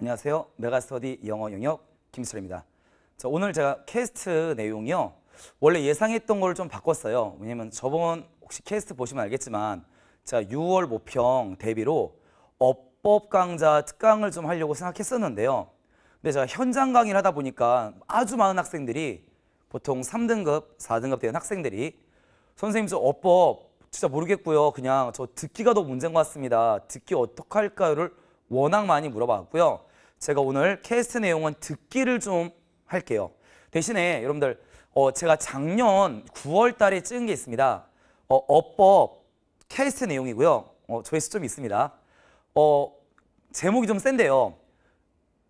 안녕하세요. 메가스터디 영어 영역 김수철입니다. 자, 오늘 제가 캐스트 내용이요. 원래 예상했던 걸 좀 바꿨어요. 왜냐면 저번 혹시 캐스트 보시면 알겠지만 자 6월 모평 대비로 어법 강좌 특강을 좀 하려고 생각했었는데요. 근데 제가 현장 강의를 하다 보니까 아주 많은 학생들이 보통 3등급, 4등급 되는 학생들이 선생님 저 어법 진짜 모르겠고요. 그냥 저 듣기가 더 문제인 것 같습니다. 듣기 어떡할까요를 워낙 많이 물어봤고요. 제가 오늘 캐스트 내용은 듣기를 좀 할게요. 대신에 여러분들 어, 제가 작년 9월 달에 찍은 게 있습니다. 어, 어법 캐스트 내용이고요. 어, 조회수 좀 있습니다. 어, 제목이 좀 센데요.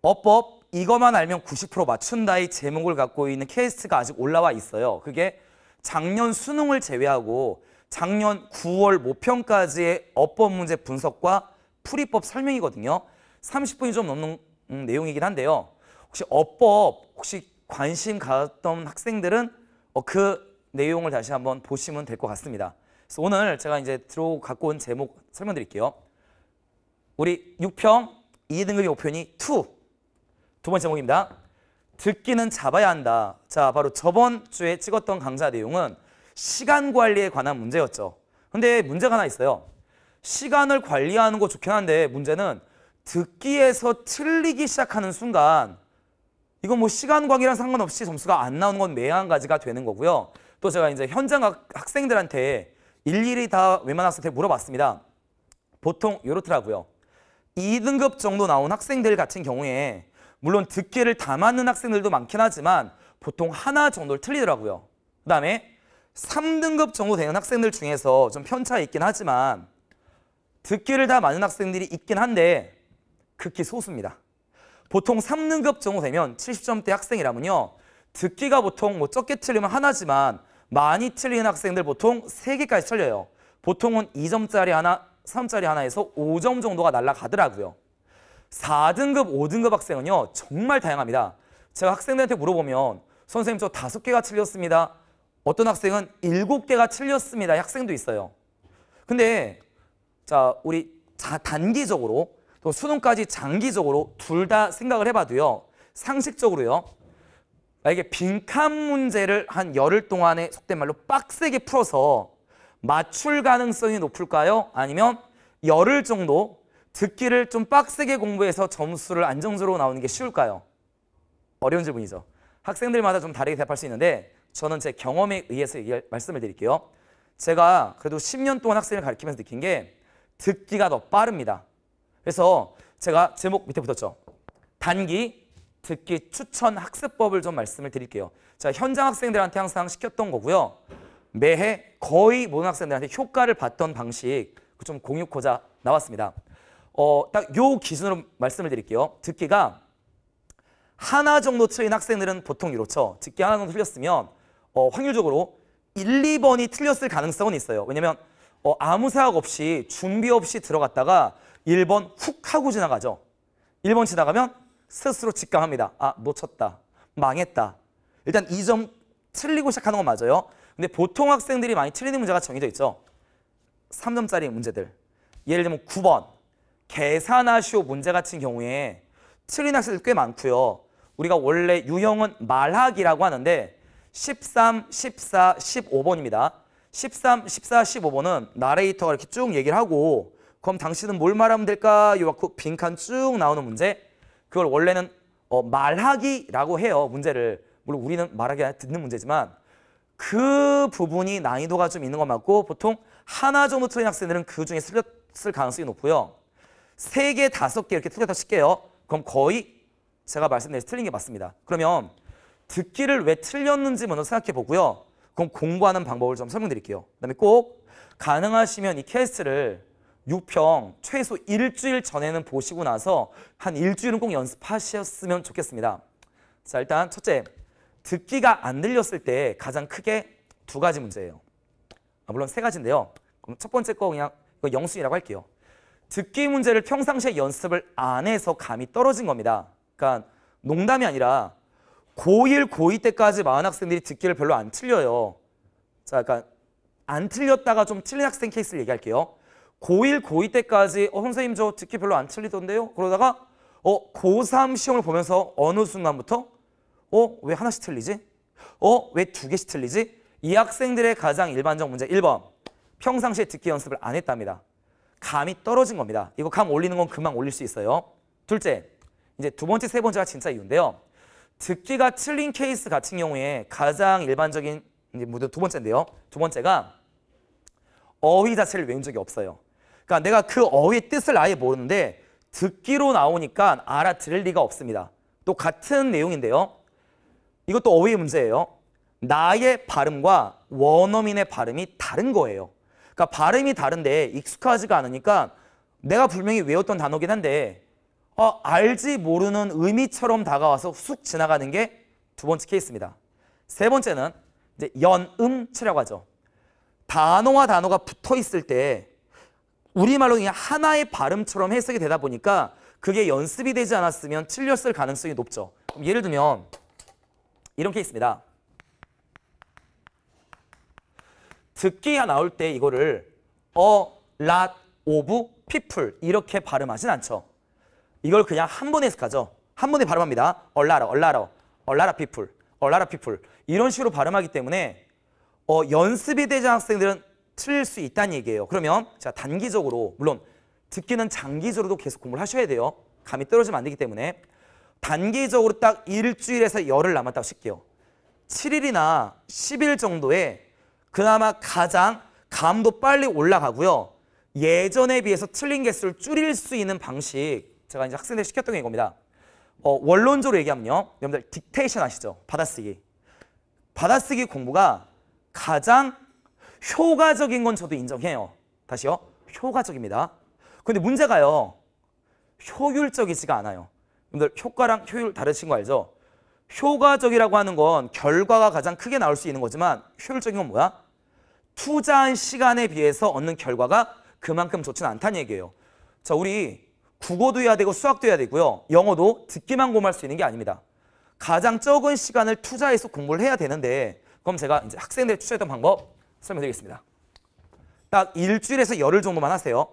어법 이것만 알면 90% 맞춘다의 제목을 갖고 있는 캐스트가 아직 올라와 있어요. 그게 작년 수능을 제외하고 작년 9월 모평까지의 어법 문제 분석과 풀이법 설명이거든요. 30분이 좀 넘는 음, 내용이긴 한데요. 혹시 어법 혹시 관심 가졌던 학생들은 어, 그 내용을 다시 한번 보시면 될 것 같습니다. 그래서 오늘 제가 이제 들어 갖고 온 제목 설명드릴게요. 우리 6평 2등급이 5편이 2. 두 번째 제목입니다. 듣기는 잡아야 한다. 자, 바로 저번 주에 찍었던 강좌 내용은 시간 관리에 관한 문제였죠. 근데 문제가 하나 있어요. 시간을 관리하는 거 좋긴 한데 문제는 듣기에서 틀리기 시작하는 순간 이건 뭐 시간 관계랑 상관없이 점수가 안 나오는 건 매한가지가 되는 거고요. 또 제가 이제 현장 학생들한테 일일이 다 웬만한 학생 물어봤습니다. 보통 이렇더라고요. 2등급 정도 나온 학생들 같은 경우에 물론 듣기를 다 맞는 학생들도 많긴 하지만 보통 하나 정도를 틀리더라고요. 그다음에 3등급 정도 되는 학생들 중에서 좀 편차 있긴 하지만 듣기를 다 맞는 학생들이 있긴 한데 극히 소수입니다. 보통 3등급 정도 되면 70점대 학생이라면요. 듣기가 보통 뭐 적게 틀리면 하나지만 많이 틀리는 학생들 보통 3개까지 틀려요. 보통은 2점짜리 하나, 3점짜리 하나에서 5점 정도가 날라가더라고요. 4등급, 5등급 학생은요. 정말 다양합니다. 제가 학생들한테 물어보면 선생님 저 5개가 틀렸습니다. 어떤 학생은 7개가 틀렸습니다. 학생도 있어요. 근데 자, 우리 자, 단기적으로 또 수능까지 장기적으로 둘 다 생각을 해봐도요. 상식적으로요. 만약에 빈칸 문제를 한 열흘 동안에 속된 말로 빡세게 풀어서 맞출 가능성이 높을까요? 아니면 열흘 정도 듣기를 좀 빡세게 공부해서 점수를 안정적으로 나오는 게 쉬울까요? 어려운 질문이죠. 학생들마다 좀 다르게 대답할 수 있는데 저는 제 경험에 의해서 말씀을 드릴게요. 제가 그래도 10년 동안 학생을 가르치면서 느낀 게 듣기가 더 빠릅니다. 그래서 제가 제목 밑에 붙였죠. 단기 듣기 추천 학습법을 좀 말씀을 드릴게요. 자, 현장 학생들한테 항상 시켰던 거고요. 매해 거의 모든 학생들한테 효과를 봤던 방식 좀 공유코자 나왔습니다. 어, 딱 요 기준으로 말씀을 드릴게요. 듣기가 하나 정도 틀린 학생들은 보통 이렇죠. 듣기 하나 정도 틀렸으면 어, 확률적으로 1, 2번이 틀렸을 가능성은 있어요. 왜냐면 어, 아무 생각 없이 준비 없이 들어갔다가 1번 훅 하고 지나가죠. 1번 지나가면 스스로 직감합니다. 아, 놓쳤다. 망했다. 일단 이 점 틀리고 시작하는 건 맞아요. 근데 보통 학생들이 많이 틀리는 문제가 정해져 있죠. 3점짜리 문제들. 예를 들면 9번. 계산하시오 문제 같은 경우에 틀린 학생들 꽤 많고요. 우리가 원래 유형은 말하기라고 하는데 13, 14, 15번입니다. 13, 14, 15번은 나레이터가 이렇게 쭉 얘기를 하고 그럼 당신은 뭘 말하면 될까? 요와쿠 그 빈칸 쭉 나오는 문제 그걸 원래는 어, 말하기라고 해요 문제를 물론 우리는 말하기 듣는 문제지만 그 부분이 난이도가 좀 있는 것 맞고 보통 하나 정도 틀린 학생들은 그 중에 틀렸을 가능성이 높고요 세 개, 다섯 개 이렇게 틀렸다 칠게요 그럼 거의 제가 말씀드린 틀린 게 맞습니다 그러면 듣기를 왜 틀렸는지 먼저 생각해 보고요 그럼 공부하는 방법을 좀 설명드릴게요. 그다음에 꼭 가능하시면 이 캐스트를 6평 최소 일주일 전에는 보시고 나서 한 일주일은 꼭 연습하셨으면 좋겠습니다. 자 일단 첫째, 듣기가 안 들렸을 때 가장 크게 두 가지 문제예요. 아, 물론 세 가지인데요. 그럼 첫 번째 거 그냥 영순이라고 할게요. 듣기 문제를 평상시에 연습을 안 해서 감이 떨어진 겁니다. 그러니까 농담이 아니라 고1, 고2 때까지 많은 학생들이 듣기를 별로 안 틀려요. 자, 약간 안 틀렸다가 좀 틀린 학생 케이스를 얘기할게요. 고1, 고2 때까지 어, 선생님 저 듣기 별로 안 틀리던데요? 그러다가 어, 고3 시험을 보면서 어느 순간부터 어, 왜 하나씩 틀리지? 어, 왜 두 개씩 틀리지? 이 학생들의 가장 일반적 문제 1번 평상시에 듣기 연습을 안 했답니다. 감이 떨어진 겁니다. 이거 감 올리는 건 금방 올릴 수 있어요. 둘째, 이제 두 번째, 세 번째가 진짜 이유인데요. 듣기가 틀린 케이스 같은 경우에 가장 일반적인 이제 두 번째인데요. 두 번째가 어휘 자체를 외운 적이 없어요. 그러니까 내가 그 어휘의 뜻을 아예 모르는데 듣기로 나오니까 알아들을 리가 없습니다. 또 같은 내용인데요. 이것도 어휘의 문제예요. 나의 발음과 원어민의 발음이 다른 거예요. 그러니까 발음이 다른데 익숙하지가 않으니까 내가 분명히 외웠던 단어긴 한데 어, 알지 모르는 의미처럼 다가와서 쑥 지나가는 게 두 번째 케이스입니다. 세 번째는 이제 연음체라고 하죠. 단어와 단어가 붙어 있을 때 우리말로 그냥 하나의 발음처럼 해석이 되다 보니까 그게 연습이 되지 않았으면 틀렸을 가능성이 높죠. 예를 들면 이런 케이스입니다. 듣기가 나올 때 이거를 어, 랏, 오브, 피플 이렇게 발음하진 않죠. 이걸 그냥 한 번에 해석하죠. 한 번에 발음합니다. 얼라러, 얼라러, 얼라라 피플, 얼라라 피플 이런 식으로 발음하기 때문에 어, 연습이 되지 않은 학생들은 틀릴 수 있다는 얘기예요. 그러면 자 단기적으로 물론 듣기는 장기적으로도 계속 공부를 하셔야 돼요. 감이 떨어지면 안 되기 때문에 단기적으로 딱 일주일에서 열흘 남았다고 칠게요. 7일이나 10일 정도에 그나마 가장 감도 빨리 올라가고요. 예전에 비해서 틀린 개수를 줄일 수 있는 방식 제가 이제 학생들 시켰던 게 이겁니다. 어, 원론적으로 얘기하면요. 여러분들 딕테이션 아시죠? 받아쓰기. 받아쓰기 공부가 가장 효과적인 건 저도 인정해요. 다시요. 효과적입니다. 근데 문제가요. 효율적이지가 않아요. 여러분들 효과랑 효율 다르신 거 알죠? 효과적이라고 하는 건 결과가 가장 크게 나올 수 있는 거지만 효율적인 건 뭐야? 투자한 시간에 비해서 얻는 결과가 그만큼 좋지는 않다는 얘기예요. 자, 우리 국어도 해야 되고 수학도 해야 되고요. 영어도 듣기만 공부할 수 있는 게 아닙니다. 가장 적은 시간을 투자해서 공부를 해야 되는데 그럼 제가 이제 학생들이 추천했던 방법 설명드리겠습니다. 딱 일주일에서 열흘 정도만 하세요.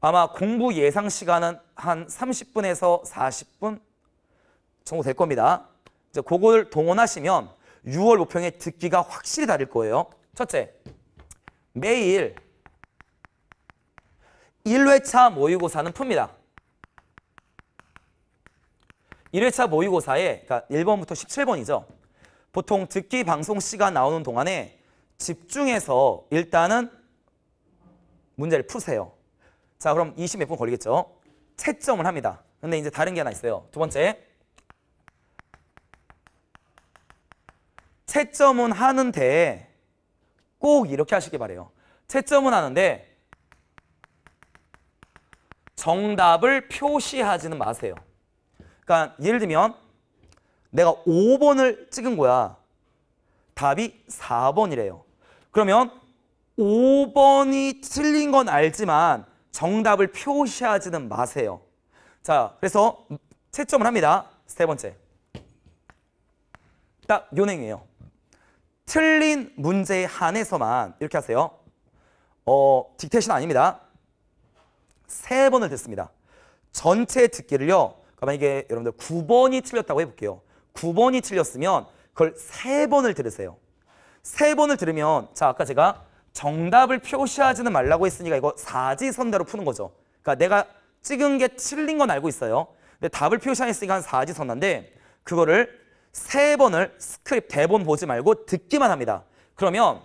아마 공부 예상 시간은 한 30분에서 40분 정도 될 겁니다. 이제 그걸 동원하시면 6월 목평에 듣기가 확실히 다를 거예요. 첫째, 매일 1회차 모의고사는 풉니다. 1회차 모의고사에 그러니까 1번부터 17번이죠. 보통 듣기 방송 시간 나오는 동안에 집중해서 일단은 문제를 푸세요. 자 그럼 20 몇 분 걸리겠죠. 채점을 합니다. 근데 이제 다른 게 하나 있어요. 두 번째. 채점은 하는데 꼭 이렇게 하시길 바래요. 채점은 하는데 정답을 표시하지는 마세요. 그러니까 예를 들면 내가 5번을 찍은 거야. 답이 4번이래요. 그러면 5번이 틀린 건 알지만 정답을 표시하지는 마세요. 자, 그래서 채점을 합니다. 세 번째. 딱 요행이에요. 틀린 문제에 한해서만 이렇게 하세요. 어, 딕테이션 아닙니다. 세 번을 듣습니다. 전체 듣기를요. 만약에 여러분들 9번이 틀렸다고 해볼게요. 9번이 틀렸으면 그걸 3번을 들으세요. 3번을 들으면 자 아까 제가 정답을 표시하지는 말라고 했으니까 이거 사지선다로 푸는 거죠. 그러니까 내가 찍은 게 틀린 건 알고 있어요. 근데 답을 표시 안 했으니까 한 사지선다인데 그거를 3번을 스크립트 대본 보지 말고 듣기만 합니다. 그러면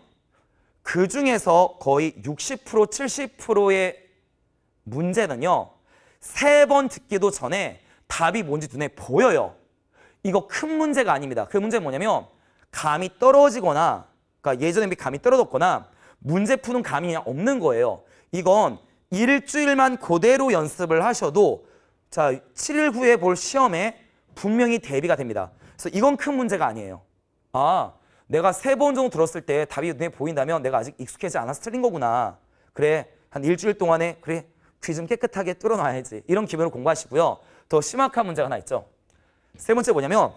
그 중에서 거의 60% 70%의 문제는요. 3번 듣기도 전에 답이 뭔지 눈에 보여요. 이거 큰 문제가 아닙니다. 그 문제는 뭐냐면 감이 떨어지거나 그러니까 예전에 비 감이 떨어졌거나 문제 푸는 감이 없는 거예요. 이건 일주일만 그대로 연습을 하셔도 자 7일 후에 볼 시험에 분명히 대비가 됩니다. 그래서 이건 큰 문제가 아니에요. 아 내가 세 번 정도 들었을 때 답이 눈에 보인다면 내가 아직 익숙해지 않아서 틀린 거구나. 그래 한 일주일 동안에 그래 귀좀 깨끗하게 뚫어놔야지. 이런 기분으로 공부하시고요. 더 심각한 문제가 하나 있죠. 세 번째 뭐냐면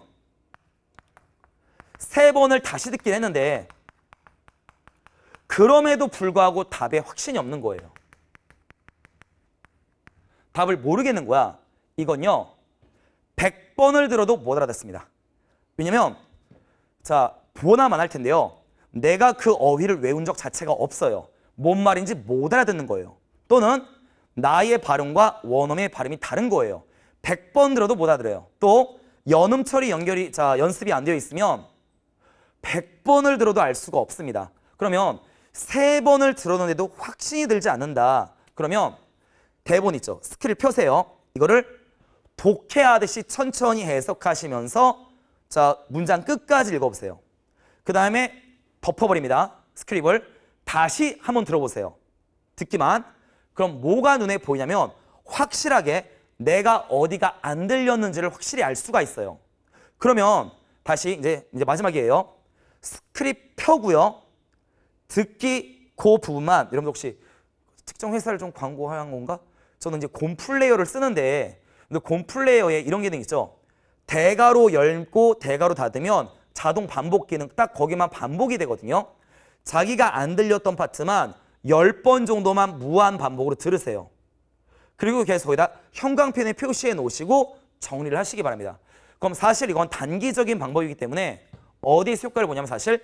세 번을 다시 듣긴 했는데 그럼에도 불구하고 답에 확신이 없는 거예요. 답을 모르겠는 거야. 이건요. 100번을 들어도 못 알아듣습니다. 왜냐면 자 보나만 할 텐데요. 내가 그 어휘를 외운 적 자체가 없어요. 뭔 말인지 못 알아듣는 거예요. 또는 나의 발음과 원음의 발음이 다른 거예요. 100번 들어도 못 알아들어요. 또 연음 처리 연결이 자 연습이 안 되어 있으면 100번을 들어도 알 수가 없습니다. 그러면 3번을 들었는데도 확신이 들지 않는다. 그러면 대본 있죠. 스킬을 펴세요. 이거를 독해하듯이 천천히 해석하시면서 자 문장 끝까지 읽어보세요. 그 다음에 덮어버립니다. 스크립을 다시 한번 들어보세요. 듣기만 그럼 뭐가 눈에 보이냐면 확실하게 내가 어디가 안 들렸는지를 확실히 알 수가 있어요. 그러면 다시 이제, 이제 마지막이에요. 스크립 펴고요. 듣기 그 부분만 여러분 혹시 특정 회사를 좀 광고한 건가? 저는 이제 곰 플레이어를 쓰는데 근데 곰 플레이어에 이런 기능 있죠. 대가로 열고 대가로 닫으면 자동 반복 기능 딱 거기만 반복이 되거든요. 자기가 안 들렸던 파트만 10번 정도만 무한 반복으로 들으세요. 그리고 계속 거기다 형광펜에 표시해 놓으시고 정리를 하시기 바랍니다. 그럼 사실 이건 단기적인 방법이기 때문에 어디에서 효과를 보냐면 사실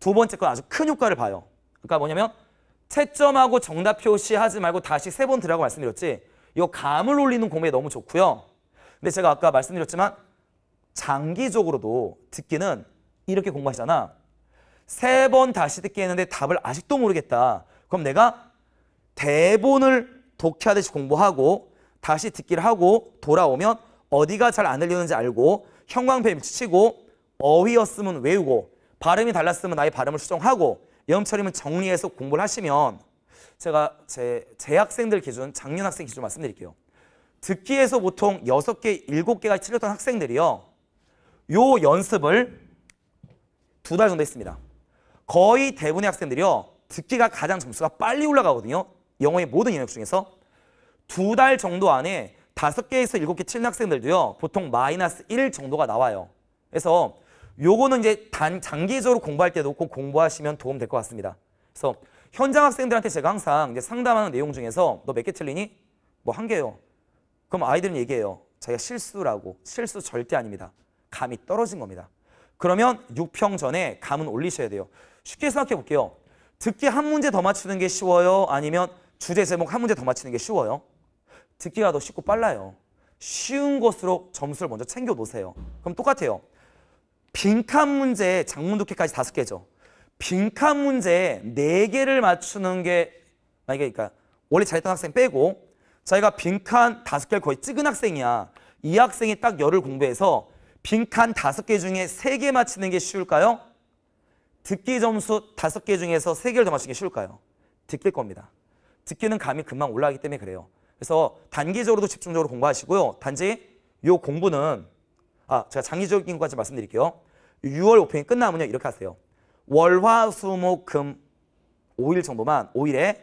두 번째 건 아주 큰 효과를 봐요. 그러니까 뭐냐면 채점하고 정답 표시하지 말고 다시 세 번 들으라고 말씀드렸지 이거 감을 올리는 공부에 너무 좋고요. 근데 제가 아까 말씀드렸지만 장기적으로도 듣기는 이렇게 공부하시잖아. 세번 다시 듣기 했는데 답을 아직도 모르겠다. 그럼 내가 대본을 독해하듯이 공부하고 다시 듣기를 하고 돌아오면 어디가 잘 안 들리는지 알고 형광펜 치고 어휘였으면 외우고 발음이 달랐으면 나의 발음을 수정하고 염철이면 정리해서 공부를 하시면 제가 제 재학생들 기준 작년 학생 기준 말씀드릴게요. 듣기에서 보통 6개, 7개가 틀렸던 학생들이요. 요 연습을 두 달 정도 했습니다. 거의 대부분의 학생들이요. 듣기가 가장 점수가 빨리 올라가거든요. 영어의 모든 영역 중에서. 두 달 정도 안에 다섯 개에서 일곱 개 치는 학생들도요. 보통 마이너스 일 정도가 나와요. 그래서 요거는 이제 단 장기적으로 공부할 때도 꼭 공부하시면 도움 될 것 같습니다. 그래서 현장 학생들한테 제가 항상 이제 상담하는 내용 중에서 너 몇 개 틀리니? 뭐 한 개요. 그럼 아이들은 얘기해요. 자기가 실수라고. 실수 절대 아닙니다. 감이 떨어진 겁니다. 그러면 6평 전에 감은 올리셔야 돼요. 쉽게 생각해 볼게요. 듣기 한 문제 더 맞추는 게 쉬워요? 아니면 주제 제목 한 문제 더 맞추는 게 쉬워요? 듣기가 더 쉽고 빨라요. 쉬운 것으로 점수를 먼저 챙겨 놓으세요. 그럼 똑같아요. 빈칸 문제 장문 듣기까지 다섯 개죠. 빈칸 문제 네 개를 맞추는 게 만약에 그러니까 원래 잘했던 학생 빼고 자기가 빈칸 다섯 개를 거의 찍은 학생이야. 이 학생이 딱 열을 공부해서 빈칸 다섯 개 중에 세 개맞추는게 쉬울까요? 듣기 점수 다섯 개 중에서 세개를더 맞추기 쉬울까요? 듣길 겁니다. 듣기는 감이 금방 올라가기 때문에 그래요. 그래서 단기적으로도 집중적으로 공부하시고요. 단지 요 공부는 아 제가 장기적인 것까지 말씀드릴게요. 6월 오픈이 끝나면요 이렇게 하세요. 월 화 수 목금 5일 정도만 5일에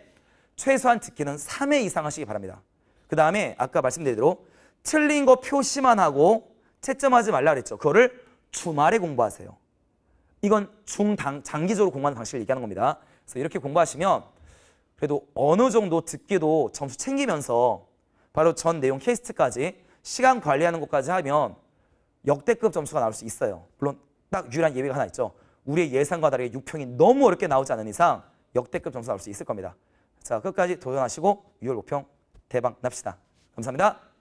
최소한 듣기는 3회 이상 하시기 바랍니다. 그 다음에 아까 말씀드린 대로 틀린 거 표시만 하고 채점하지 말라 그랬죠. 그거를 주말에 공부하세요. 이건 중당 장기적으로 공부하는 방식을 얘기하는 겁니다. 그래서 이렇게 공부하시면 그래도 어느 정도 듣기도 점수 챙기면서 바로 전 내용 케이스트까지 시간 관리하는 것까지 하면 역대급 점수가 나올 수 있어요. 물론 딱 유일한 예외가 하나 있죠. 우리의 예상과 다르게 6평이 너무 어렵게 나오지 않는 이상 역대급 점수 나올 수 있을 겁니다. 자 끝까지 도전하시고 6월 5평 대박 납시다. 감사합니다.